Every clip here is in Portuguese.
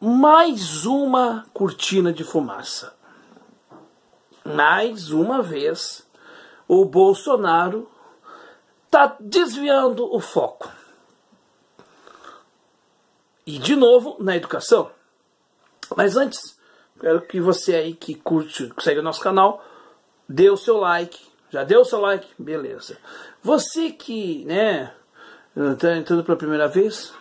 mais uma cortina de fumaça. Mais uma vez, o Bolsonaro está desviando o foco. E de novo na educação. Mas antes, quero que você aí que curte, que segue o nosso canal, dê o seu like. Já deu o seu like? Beleza. Você que, né, está entrando pela primeira vez,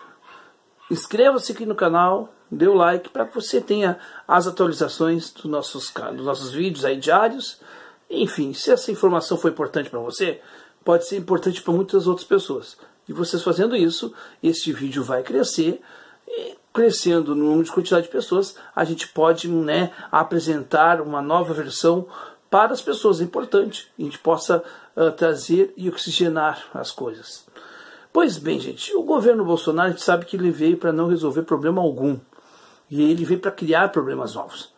Inscreva-se aqui no canal, dê o like para que você tenha as atualizações dos nossos, dos nossos vídeos aí diários. Enfim, se essa informação foi importante para você, pode ser importante para muitas outras pessoas. E vocês fazendo isso, este vídeo vai crescer. E crescendo no número de quantidade de pessoas, a gente pode né, apresentar uma nova versão para as pessoas. É importante a gente possa uh, trazer e oxigenar as coisas. Pois bem, gente, o governo Bolsonaro a gente sabe que ele veio para não resolver problema algum. E ele veio para criar problemas novos.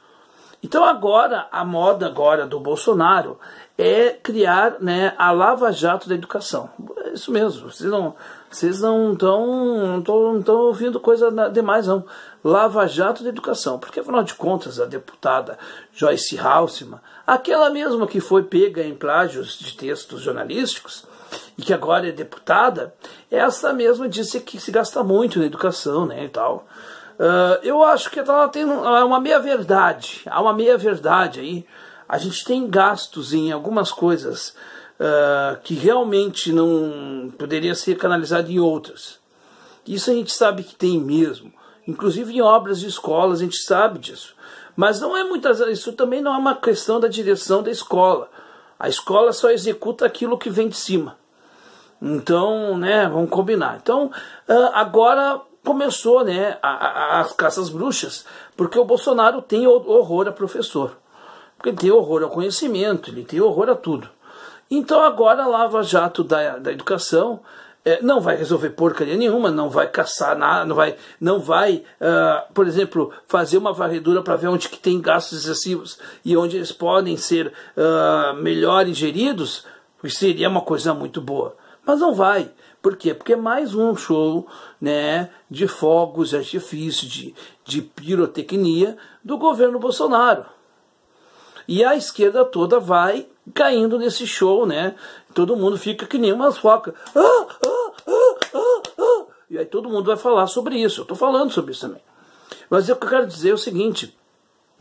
Então agora, a moda agora do Bolsonaro é criar né, a Lava Jato da educação. É isso mesmo, vocês não vocês não estão não não ouvindo coisa demais não. Lava Jato da educação, porque afinal de contas a deputada Joyce Halseman, aquela mesma que foi pega em plágios de textos jornalísticos, e que agora é deputada, essa mesma disse que se gasta muito na educação, né, e tal. Uh, eu acho que ela tem é uma meia verdade, há uma meia verdade aí. A gente tem gastos em algumas coisas uh, que realmente não poderia ser canalizado em outras. Isso a gente sabe que tem mesmo. Inclusive em obras de escolas a gente sabe disso. Mas não é muitas isso também não é uma questão da direção da escola. A escola só executa aquilo que vem de cima. Então, né, vamos combinar. Então, ah, agora começou, né, as caças bruxas, porque o Bolsonaro tem horror a professor. Porque ele tem horror ao conhecimento, ele tem horror a tudo. Então agora a Lava Jato da, da Educação é, não vai resolver porcaria nenhuma, não vai caçar nada, não vai, não vai uh, por exemplo, fazer uma varredura para ver onde que tem gastos excessivos e onde eles podem ser uh, melhor geridos, seria uma coisa muito boa. Mas não vai. Por quê? Porque é mais um show né, de fogos é de de, de pirotecnia do governo Bolsonaro. E a esquerda toda vai caindo nesse show, né? Todo mundo fica que nem umas focas. Ah, ah, e aí todo mundo vai falar sobre isso. Eu estou falando sobre isso também. Mas o que eu quero dizer é o seguinte: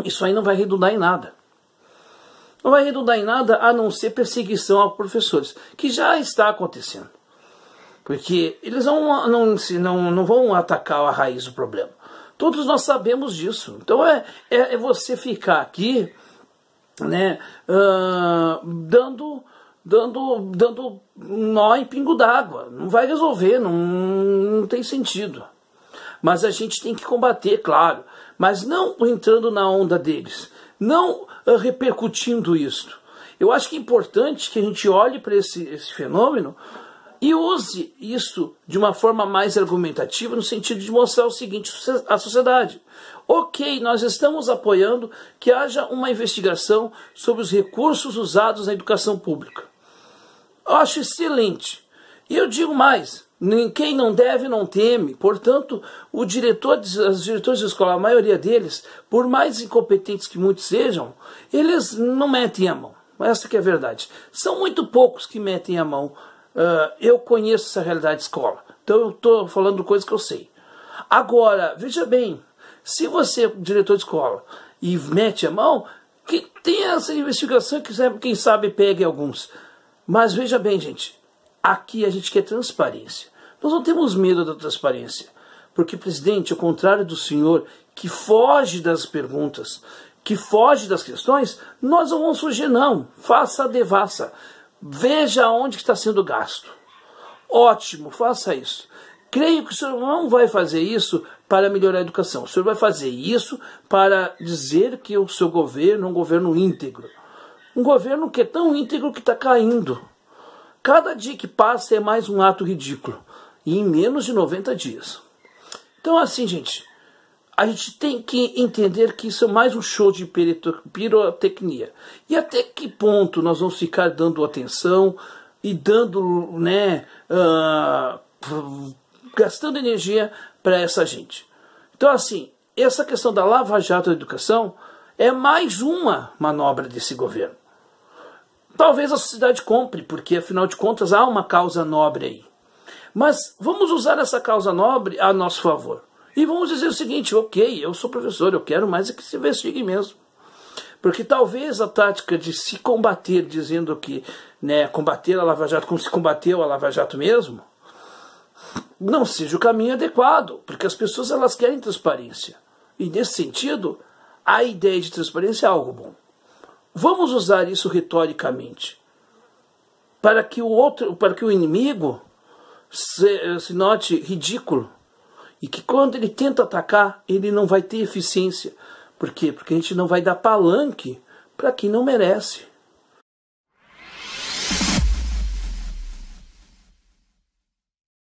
isso aí não vai redundar em nada. Não vai redundar em nada a não ser perseguição a professores, que já está acontecendo. Porque eles não, não, não, não vão atacar a raiz do problema. Todos nós sabemos disso. Então é, é, é você ficar aqui né, uh, dando dando, dando nó em pingo d'água. Não vai resolver, não, não tem sentido. Mas a gente tem que combater, claro. Mas não entrando na onda deles, não ah, repercutindo isso. Eu acho que é importante que a gente olhe para esse, esse fenômeno e use isso de uma forma mais argumentativa, no sentido de mostrar o seguinte à sociedade. Ok, nós estamos apoiando que haja uma investigação sobre os recursos usados na educação pública. Eu acho excelente. E eu digo mais: quem não deve não teme. Portanto, o diretor, os diretores de escola, a maioria deles, por mais incompetentes que muitos sejam, eles não metem a mão. Essa que é a verdade. São muito poucos que metem a mão. Uh, eu conheço essa realidade de escola. Então eu estou falando coisas que eu sei. Agora, veja bem, se você é diretor de escola e mete a mão, que tenha essa investigação que quem sabe pegue alguns. Mas veja bem, gente, aqui a gente quer transparência. Nós não temos medo da transparência, porque, presidente, ao contrário do senhor, que foge das perguntas, que foge das questões, nós não vamos fugir, não. Faça a devassa. Veja onde está sendo gasto. Ótimo, faça isso. Creio que o senhor não vai fazer isso para melhorar a educação. O senhor vai fazer isso para dizer que o seu governo é um governo íntegro. Um governo que é tão íntegro que está caindo. Cada dia que passa é mais um ato ridículo. E em menos de 90 dias. Então, assim, gente, a gente tem que entender que isso é mais um show de pirotecnia. E até que ponto nós vamos ficar dando atenção e dando, né, uh, gastando energia para essa gente? Então, assim, essa questão da lava-jato da educação é mais uma manobra desse governo. Talvez a sociedade compre, porque afinal de contas há uma causa nobre aí. Mas vamos usar essa causa nobre a nosso favor. E vamos dizer o seguinte: ok, eu sou professor, eu quero mais é que se investigue mesmo. Porque talvez a tática de se combater, dizendo que né, combater a Lava Jato como se combateu a Lava Jato mesmo, não seja o caminho adequado, porque as pessoas elas querem transparência. E nesse sentido, a ideia de transparência é algo bom. Vamos usar isso retoricamente para que o outro, para que o inimigo se, se note ridículo e que quando ele tenta atacar, ele não vai ter eficiência. Por quê? Porque a gente não vai dar palanque para quem não merece.